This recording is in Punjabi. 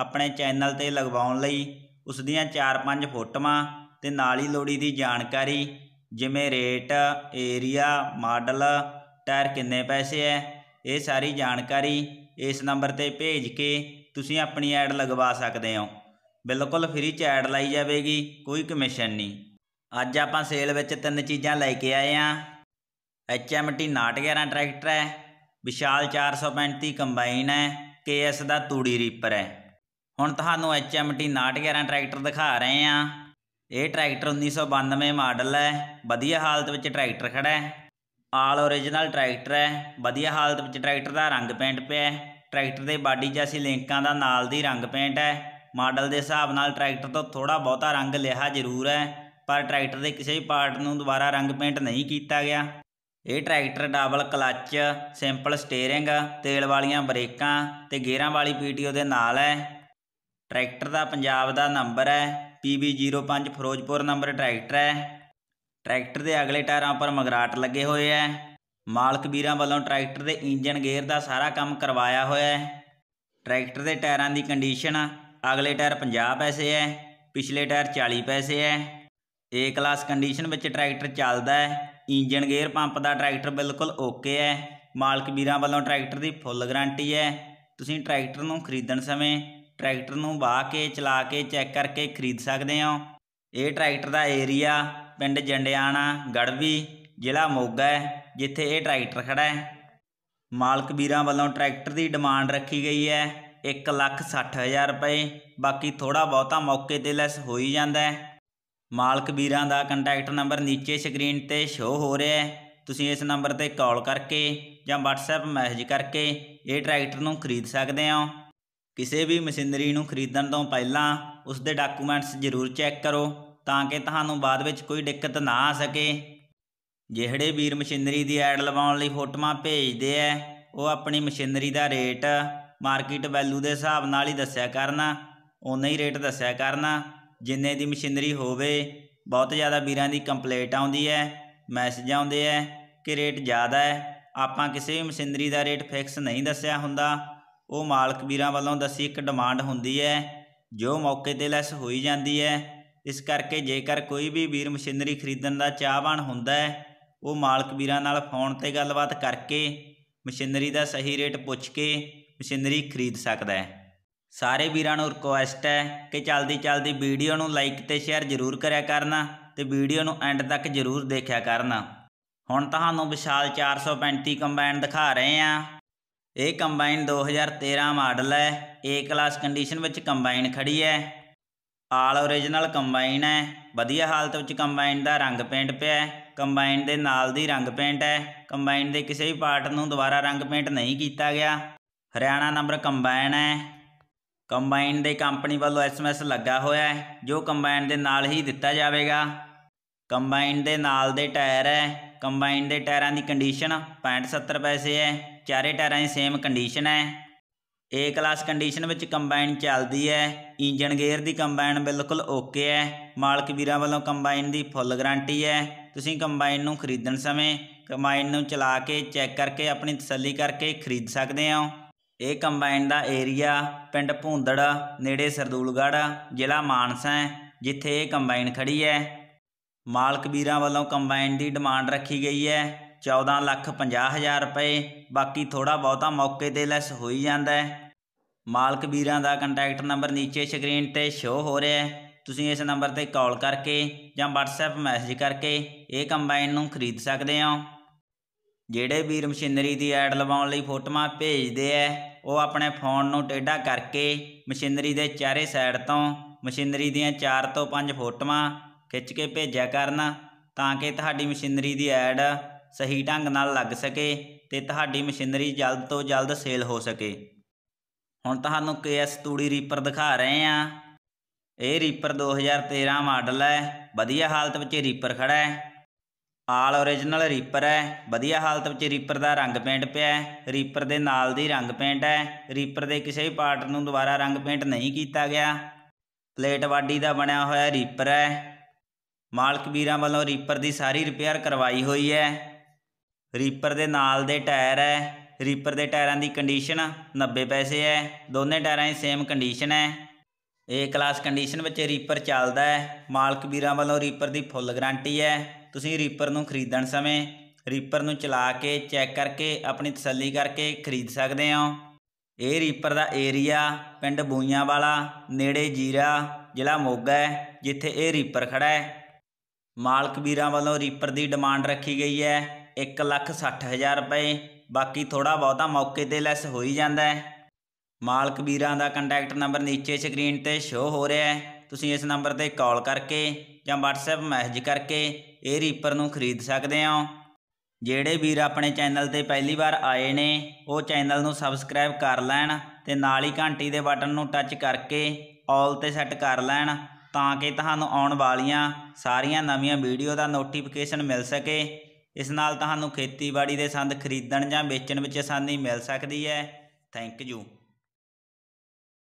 ਆਪਣੇ ਚੈਨਲ ਤੇ ਲਗਵਾਉਣ ਲਈ ਉਸ ਦੀਆਂ 4-5 ਫੋਟੋਆਂ ਤੇ ਨਾਲ ਹੀ ਲੋੜੀ ਦੀ ਜਾਣਕਾਰੀ ਜਿਵੇਂ ਰੇਟ ਏਰੀਆ ਮਾਡਲ ਟਾਇਰ ਕਿੰਨੇ ਪੈਸੇ ਐ ਇਹ ਸਾਰੀ ਜਾਣਕਾਰੀ ਇਸ ਨੰਬਰ ਤੇ ਭੇਜ ਕੇ ਤੁਸੀਂ ਆਪਣੀ ਐਡ ਲਗਵਾ ਸਕਦੇ ਹੋ ਬਿਲਕੁਲ ਫ੍ਰੀ ਚ ਐਡ ਲਾਈ ਜਾਵੇਗੀ ਕੋਈ ਕਮਿਸ਼ਨ ਨਹੀਂ ਅੱਜ ਆਪਾਂ ਸੇਲ ਵਿੱਚ ਤਿੰਨ ਚੀਜ਼ਾਂ ਲੈ ਕੇ ਆਏ ਆ HMT 911 ਟਰੈਕਟਰ ਹੈ ਵਿਸ਼ਾਲ 435 ਕੰਬਾਈਨ ਹੈ ਕੇਐਸ ਦਾ ਤੂੜੀ ਰੀਪਰ ਹੈ ਹੁਣ ਤੁਹਾਨੂੰ HMT 911 ਟਰੈਕਟਰ ਦਿਖਾ ਰਹੇ ਆ ਇਹ ਟਰੈਕਟਰ 1992 ਮਾਡਲ ਹੈ ਵਧੀਆ ਹਾਲਤ ਵਿੱਚ ਟਰੈਕਟਰ ਖੜਾ ਹੈ ਆਲ origignal ਟਰੈਕਟਰ ਹੈ ਵਧੀਆ ਹਾਲਤ ਵਿੱਚ ਟਰੈਕਟਰ ਦਾ ਰੰਗ ਪੇਂਟ ਪਿਆ ਹੈ ਟਰੈਕਟਰ ਦੇ ਬਾਡੀ ਅਸੀਂ ਲਿੰਕਾਂ ਦਾ ਨਾਲ ਦੀ ਰੰਗ ਪੇਂਟ ਹੈ ਮਾਡਲ ਦੇ ਹਿਸਾਬ ਨਾਲ ਟਰੈਕਟਰ ਤੋਂ ਥੋੜਾ ਬਹੁਤਾ ਰੰਗ ਲਿਆ ਜ਼ਰੂਰ ਹੈ ਪਰ ਟਰੈਕਟਰ ਦੇ ਕਿਸੇ ਵੀ ਪਾਰਟ ਨੂੰ ਦੁਬਾਰਾ ਰੰਗ ਪੇਂਟ ਨਹੀਂ ਕੀਤਾ ਗਿਆ ਇਹ tractor double clutch simple steering ਤੇਲ ਵਾਲੀਆਂ ਬ੍ਰੇਕਾਂ ਤੇ ਗੇਅਰਾਂ ਵਾਲੀ ਪੀਟੀਓ ਦੇ ਨਾਲ ਹੈ ਟਰੈਕਟਰ ਦਾ ਪੰਜਾਬ ਦਾ ਨੰਬਰ ਹੈ PB05 ਫਿਰੋਜ਼ਪੁਰ ਨੰਬਰ ਟਰੈਕਟਰ ਹੈ ਟਰੈਕਟਰ ਦੇ ਅਗਲੇ ਟਾਇਰਾਂ ਉੱਪਰ ਮਗਰਾਟ ਲੱਗੇ ਹੋਏ ਹੈ ਮਾਲਕ ਵੀਰਾਂ ਵੱਲੋਂ ਟਰੈਕਟਰ ਦੇ ਇੰਜਨ ਗੇਅਰ ਦਾ ਸਾਰਾ ਕੰਮ ਕਰਵਾਇਆ ਹੋਇਆ ਹੈ ਟਰੈਕਟਰ ਦੇ ਟਾਇਰਾਂ ਦੀ ਕੰਡੀਸ਼ਨ ਅਗਲੇ ਟਾਇਰ 50 ਪੈਸੇ ਹੈ ਪਿਛਲੇ ਟਾਇਰ 40 ਪੈਸੇ ਹੈ ਏ ਕਲਾਸ ਕੰਡੀਸ਼ਨ ਵਿੱਚ ਟਰੈਕਟਰ ਚੱਲਦਾ ਹੈ ਇੰਜਨ ਗੇਅਰ ਪੰਪ ਦਾ ਟਰੈਕਟਰ ਬਿਲਕੁਲ ਓਕੇ ਹੈ ਮਾਲਕ ਵੀਰਾਂ ਵੱਲੋਂ ਟਰੈਕਟਰ ਦੀ ਫੁੱਲ ਗਾਰੰਟੀ ਹੈ ਤੁਸੀਂ ਟਰੈਕਟਰ ਨੂੰ ਖਰੀਦਣ ਸਮੇਂ ਟਰੈਕਟਰ ਨੂੰ ਵਾਹ ਕੇ ਚਲਾ ਕੇ ਚੈੱਕ ਕਰਕੇ ਖਰੀਦ ਸਕਦੇ ਹੋ ਇਹ ਟਰੈਕਟਰ ਦਾ ਏਰੀਆ ਪਿੰਡ ਜੰਡਿਆਣਾ ਗੜਵੀ ਜ਼ਿਲ੍ਹਾ ਮੋਗਾ ਹੈ ਜਿੱਥੇ ਇਹ ਟਰੈਕਟਰ ਖੜਾ ਹੈ ਮਾਲਕ ਵੀਰਾਂ ਵੱਲੋਂ ਟਰੈਕਟਰ ਦੀ ਡਿਮਾਂਡ ਰੱਖੀ ਗਈ ਹੈ 1 ਲੱਖ ਰੁਪਏ ਬਾਕੀ ਥੋੜਾ ਬਹੁਤਾ ਮੌਕੇ ਤੇ ਲੈਸ ਹੋ ਹੀ ਜਾਂਦਾ ਹੈ ਮਾਲਕ ਵੀਰਾਂ ਦਾ ਕੰਟੈਕਟ ਨੰਬਰ ਨੀਚੇ ਸਕਰੀਨ ਤੇ ਸ਼ੋ ਹੋ ਰਿਹਾ ਹੈ ਤੁਸੀਂ ਇਸ ਨੰਬਰ ਤੇ ਕਾਲ ਕਰਕੇ ਜਾਂ WhatsApp ਮੈਸੇਜ ਕਰਕੇ ਇਹ ਟਰੈਕਟਰ ਨੂੰ ਖਰੀਦ ਸਕਦੇ ਹੋ ਕਿਸੇ ਵੀ ਮਸ਼ੀਨਰੀ ਨੂੰ ਖਰੀਦਣ ਤੋਂ ਪਹਿਲਾਂ ਉਸ ਦੇ ਡਾਕੂਮੈਂਟਸ ਜ਼ਰੂਰ ਚੈੱਕ ਕਰੋ ਤਾਂ ਕਿ ਤੁਹਾਨੂੰ ਬਾਅਦ ਵਿੱਚ ਕੋਈ ਦਿੱਕਤ ਨਾ ਆ ਸਕੇ ਜਿਹੜੇ ਵੀਰ ਮਸ਼ੀਨਰੀ ਦੀ ਐਡ ਲਵਾਉਣ ਲਈ ਫੋਟੋਆਂ ਭੇਜਦੇ ਐ ਉਹ ਆਪਣੀ ਮਸ਼ੀਨਰੀ ਦਾ ਰੇਟ ਮਾਰਕੀਟ ਵੈਲਿਊ ਦੇ ਹਿਸਾਬ ਨਾਲ ਹੀ ਦੱਸਿਆ ਕਰਨਾ ਉਨਾ ਹੀ ਰੇਟ ਦੱਸਿਆ ਕਰਨਾ ਜਿੰਨੇ ਦੀ ਮਸ਼ੀਨਰੀ ਹੋਵੇ ਬਹੁਤ ਜ਼ਿਆਦਾ ਵੀਰਾਂ ਦੀ ਕੰਪਲੇਂਟ ਆਉਂਦੀ ਹੈ ਮੈਸੇਜ ਆਉਂਦੇ ਐ ਕਿ ਰੇਟ ਜ਼ਿਆਦਾ ਹੈ ਆਪਾਂ ਕਿਸੇ ਵੀ ਮਸ਼ੀਨਰੀ ਦਾ ਰੇਟ ਫਿਕਸ ਨਹੀਂ ਦੱਸਿਆ ਹੁੰਦਾ ਉਹ ਮਾਲਕ ਵੀਰਾਂ ਵੱਲੋਂ ਦੱਸੀ ਇੱਕ ਡਿਮਾਂਡ ਹੁੰਦੀ ਹੈ ਜੋ ਮੌਕੇ ਤੇ ਲੈਸ ਹੋਈ ਜਾਂਦੀ ਹੈ ਇਸ ਕਰਕੇ ਜੇਕਰ ਕੋਈ ਵੀ ਵੀਰ ਮਸ਼ੀਨਰੀ ਖਰੀਦਣ ਦਾ ਚਾਹਵਾਨ ਹੁੰਦਾ ਹੈ ਉਹ ਮਾਲਕ ਵੀਰਾਂ ਨਾਲ ਫੋਨ ਤੇ ਗੱਲਬਾਤ ਕਰਕੇ ਮਸ਼ੀਨਰੀ ਦਾ ਸਹੀ ਰੇਟ ਪੁੱਛ ਕੇ ਮਸ਼ੀਨਰੀ ਖਰੀਦ ਸਕਦਾ ਹੈ ਸਾਰੇ ਵੀਰਾਂ ਨੂੰ ਰਿਕੁਐਸਟ ਹੈ ਕਿ ਚਲਦੀ ਚਲਦੀ ਵੀਡੀਓ ਨੂੰ ਲਾਈਕ ਤੇ ਸ਼ੇਅਰ ਜ਼ਰੂਰ ਕਰਿਆ ਕਰਨਾ ਤੇ ਵੀਡੀਓ ਨੂੰ ਐਂਡ ਤੱਕ ਜ਼ਰੂਰ ਦੇਖਿਆ ਕਰਨਾ ਹੁਣ ਤੁਹਾਨੂੰ ਵਿਸ਼ਾਲ 435 ਕੰਬਾਈਨ ਦਿਖਾ ਰਹੇ ਹਾਂ ਇਹ ਕੰਬਾਈਨ 2013 ਮਾਡਲ ਹੈ ਏ ਕਲਾਸ ਕੰਡੀਸ਼ਨ ਵਿੱਚ ਕੰਬਾਈਨ ਖੜੀ ਹੈ ਆਲ origignal ਕੰਬਾਈਨ ਹੈ ਵਧੀਆ ਹਾਲਤ ਵਿੱਚ ਕੰਬਾਈਨ ਦਾ ਰੰਗ ਪੇਂਟ ਪਿਆ ਹੈ ਕੰਬਾਈਨ ਦੇ ਨਾਲ ਦੀ ਰੰਗ ਪੇਂਟ ਹੈ ਕੰਬਾਈਨ ਦੇ ਕਿਸੇ ਵੀ ਪਾਰਟ ਨੂੰ ਦੁਬਾਰਾ ਰੰਗ ਪੇਂਟ ਨਹੀਂ ਕੀਤਾ ਗਿਆ ਹਰਿਆਣਾ ਨੰਬਰ ਕੰਬਾਈਨ ਹੈ ਕੰਬਾਈਨ ਦੇ ਕੰਪਨੀ ਵੱਲੋਂ ਐਸਐਮਐਸ ਲੱਗਾ ਹੋਇਆ ਹੈ ਜੋ ਕੰਬਾਈਨ ਦੇ ਨਾਲ ਹੀ ਦਿੱਤਾ ਜਾਵੇਗਾ ਕੰਬਾਈਨ ਦੇ ਨਾਲ ਦੇ ਟਾਇਰ ਹੈ ਕੰਬਾਈਨ ਦੇ ਟਾਇਰਾਂ ਦੀ ਕੰਡੀਸ਼ਨ 65 70 ਪੈਸੇ ਹੈ ਚਾਰੇ ਟਾਇਰਾਂ ਦੀ ਸੇਮ ਕੰਡੀਸ਼ਨ ਹੈ ਏ ਕਲਾਸ ਕੰਡੀਸ਼ਨ ਵਿੱਚ ਕੰਬਾਈਨ ਚੱਲਦੀ ਹੈ ਇੰਜਨ ਗੇਅਰ ਦੀ ਕੰਬਾਈਨ ਬਿਲਕੁਲ ਓਕੇ ਹੈ ਮਾਲਕ ਵੀਰਾਂ ਵੱਲੋਂ ਕੰਬਾਈਨ ਦੀ ਫੁੱਲ ਗਾਰੰਟੀ ਹੈ ਤੁਸੀਂ ਕੰਬਾਈਨ ਨੂੰ ਖਰੀਦਣ ਸਮੇਂ ਕੰਬਾਈਨ ਨੂੰ ਚਲਾ ਕੇ ਚੈੱਕ ਕਰਕੇ ਆਪਣੀ ਤਸੱਲੀ ਕਰਕੇ ਖਰੀਦ ਸਕਦੇ ਹੋ ਇਹ ਕੰਬਾਈਨ ਦਾ ਏਰੀਆ ਪਿੰਡ ਭੁੰਦੜ ਨੇੜੇ ਸਰਦੂਲਗੜ ਜ਼ਿਲ੍ਹਾ ਮਾਨਸਾ ਹੈ ਜਿੱਥੇ ਇਹ ਕੰਬਾਈਨ ਖੜੀ ਹੈ ਮਾਲਕ ਵੀਰਾਂ ਵੱਲੋਂ ਕੰਬਾਈਨ ਦੀ ਡਿਮਾਂਡ ਰੱਖੀ ਗਈ ਹੈ 14 ਲੱਖ 50 ਹਜ਼ਾਰ ਰੁਪਏ ਬਾਕੀ ਥੋੜਾ ਬਹੁਤਾ ਮੌਕੇ ਤੇ ਲੈਸ ਹੋਈ ਜਾਂਦਾ ਹੈ ਮਾਲਕ ਵੀਰਾਂ ਦਾ ਕੰਟੈਕਟ ਨੰਬਰ ਨੀਚੇ ਸਕਰੀਨ ਤੇ ਸ਼ੋ ਹੋ ਰਿਹਾ ਹੈ ਤੁਸੀਂ ਇਸ ਨੰਬਰ ਤੇ ਕਾਲ ਕਰਕੇ ਜਾਂ WhatsApp ਮੈਸੇਜ ਕਰਕੇ ਇਹ ਕੰਬਾਈਨ ਨੂੰ ਖਰੀਦ ਸਕਦੇ ਹੋ ਜਿਹੜੇ ਵੀਰ ਮਸ਼ੀਨਰੀ ਦੀ ਐਡ ਲਵਾਉਣ ਲਈ ਫੋਟੋਆਂ ਭੇਜਦੇ ਐ ਉਹ ਆਪਣੇ ਫੋਨ ਨੂੰ ਟੇਡਾ ਕਰਕੇ ਮਸ਼ੀਨਰੀ ਦੇ ਚਾਰੇ ਸਾਈਡ ਤੋਂ ਮਸ਼ੀਨਰੀ ਦੀਆਂ 4 ਤੋਂ 5 ਫੋਟੋਆਂ ਖਿੱਚ ਕੇ ਭੇਜਿਆ ਕਰਨ ਤਾਂ ਕਿ ਤੁਹਾਡੀ ਮਸ਼ੀਨਰੀ ਦੀ ਐਡ ਸਹੀ ਢੰਗ ਨਾਲ ਲੱਗ ਸਕੇ ਤੇ ਤੁਹਾਡੀ ਮਸ਼ੀਨਰੀ ਜਲਦ ਤੋਂ ਜਲਦ ਸੇਲ ਹੋ ਸਕੇ ਹੁਣ ਤੁਹਾਨੂੰ ਕੇਐਸ ਤੂੜੀ ਰੀਪਰ ਦਿਖਾ ਰਹੇ ਆ ਇਹ ਰੀਪਰ 2013 ਮਾਡਲ ਹੈ ਵਧੀਆ ਹਾਲਤ ਵਿੱਚ ਰੀਪਰ ਖੜਾ ਹੈ ਆਲ origignal ਰੀਪਰ ਹੈ ਵਧੀਆ ਹਾਲਤ ਵਿੱਚ ਰੀਪਰ ਦਾ ਰੰਗ ਪੇਂਟ ਪਿਆ ਹੈ ਰੀਪਰ ਦੇ ਨਾਲ ਦੀ ਰੰਗ ਪੇਂਟ ਹੈ ਰੀਪਰ ਦੇ ਕਿਸੇ ਵੀ ਪਾਰਟ ਨੂੰ ਦੁਬਾਰਾ ਰੰਗ ਪੇਂਟ ਨਹੀਂ ਕੀਤਾ ਗਿਆ ਪਲੇਟ ਵਾਡੀ ਦਾ ਬਣਿਆ ਹੋਇਆ ਰੀਪਰ ਹੈ ਮਾਲਕ ਵੀਰਾਂ ਵੱਲੋਂ ਰੀਪਰ ਦੀ ਸਾਰੀ ਰਿਪੇਅਰ ਕਰਵਾਈ ਹੋਈ ਹੈ ਰੀਪਰ ਦੇ ਨਾਲ ਦੇ ਟਾਇਰ ਹੈ ਰੀਪਰ ਦੇ ਟਾਇਰਾਂ ਦੀ ਕੰਡੀਸ਼ਨ 90 ਪੈਸੇ ਹੈ ਦੋਨੇ ਟਾਇਰਾਂ ਦੀ ਸੇਮ ਕੰਡੀਸ਼ਨ ਹੈ ਏ ਕਲਾਸ ਕੰਡੀਸ਼ਨ ਵਿੱਚ ਰੀਪਰ ਚੱਲਦਾ ਹੈ ਮਾਲਕ ਵੀਰਾਂ ਵੱਲੋਂ ਰੀਪਰ ਦੀ ਫੁੱਲ ਗਾਰੰਟੀ ਹੈ ਤੁਸੀਂ ਰੀਪਰ ਨੂੰ ਖਰੀਦਣ ਸਮੇਂ ਰੀਪਰ ਨੂੰ ਚਲਾ ਕੇ ਚੈੱਕ ਕਰਕੇ ਆਪਣੀ ਤਸੱਲੀ ਕਰਕੇ ਖਰੀਦ ਸਕਦੇ ਹੋ ਇਹ ਰੀਪਰ ਦਾ ਏਰੀਆ ਪਿੰਡ ਬੂਈਆਂ ਵਾਲਾ ਨੇੜੇ ਜੀਰਾ ਜ਼ਿਲ੍ਹਾ ਮੋਗਾ ਹੈ ਜਿੱਥੇ ਇਹ ਰੀਪਰ ਖੜਾ ਹੈ ਮਾਲਕ ਵੀਰਾਂ ਵੱਲੋਂ ਰੀਪਰ ਦੀ ਡਿਮਾਂਡ ਰੱਖੀ ਗਈ ਹੈ ਇੱਕ ਲੱਖ 60000 ਰੁਪਏ ਬਾਕੀ ਥੋੜਾ ਬਹੁਤਾ ਮੌਕੇ ਤੇ ਲੈਸ ਹੋ ਹੀ ਜਾਂਦਾ ਹੈ ਮਾਲਕ ਵੀਰਾਂ ਦਾ ਕੰਟੈਕਟ ਨੰਬਰ ਨੀਚੇ ਸਕਰੀਨ ਤੇ ਸ਼ੋ ਹੋ ਰਿਹਾ ਹੈ ਤੁਸੀਂ ਇਸ ਨੰਬਰ ਤੇ ਕਾਲ ਕਰਕੇ ਜਾਂ WhatsApp ਮੈਸੇਜ ਕਰਕੇ ਇਹ ਰੀਪਰ ਨੂੰ ਖਰੀਦ ਸਕਦੇ ਹੋ ਜਿਹੜੇ ਵੀਰ ਆਪਣੇ ਚੈਨਲ ਤੇ ਪਹਿਲੀ ਵਾਰ ਆਏ ਨੇ ਉਹ ਚੈਨਲ ਨੂੰ ਸਬਸਕ੍ਰਾਈਬ ਕਰ ਲੈਣ ਤੇ ਨਾਲ ਹੀ ਘੰਟੀ ਦੇ ਬਟਨ ਨੂੰ ਟੱਚ ਕਰਕੇ ਆਲ ਤੇ ਸੈੱਟ ਕਰ ਲੈਣ ਤਾਂ ਕਿ ਤੁਹਾਨੂੰ ਆਉਣ ਵਾਲੀਆਂ ਸਾਰੀਆਂ ਨਵੀਆਂ ਵੀਡੀਓ ਦਾ ਨੋਟੀਫਿਕੇਸ਼ਨ ਮਿਲ ਸਕੇ ਇਸ ਨਾਲ ਤੁਹਾਨੂੰ ਖੇਤੀਬਾੜੀ ਦੇ ਸੰਦ ਖਰੀਦਣ ਜਾਂ ਵੇਚਣ ਵਿੱਚ ਆਸਾਨੀ ਮਿਲ ਸਕਦੀ ਹੈ ਥੈਂਕ ਯੂ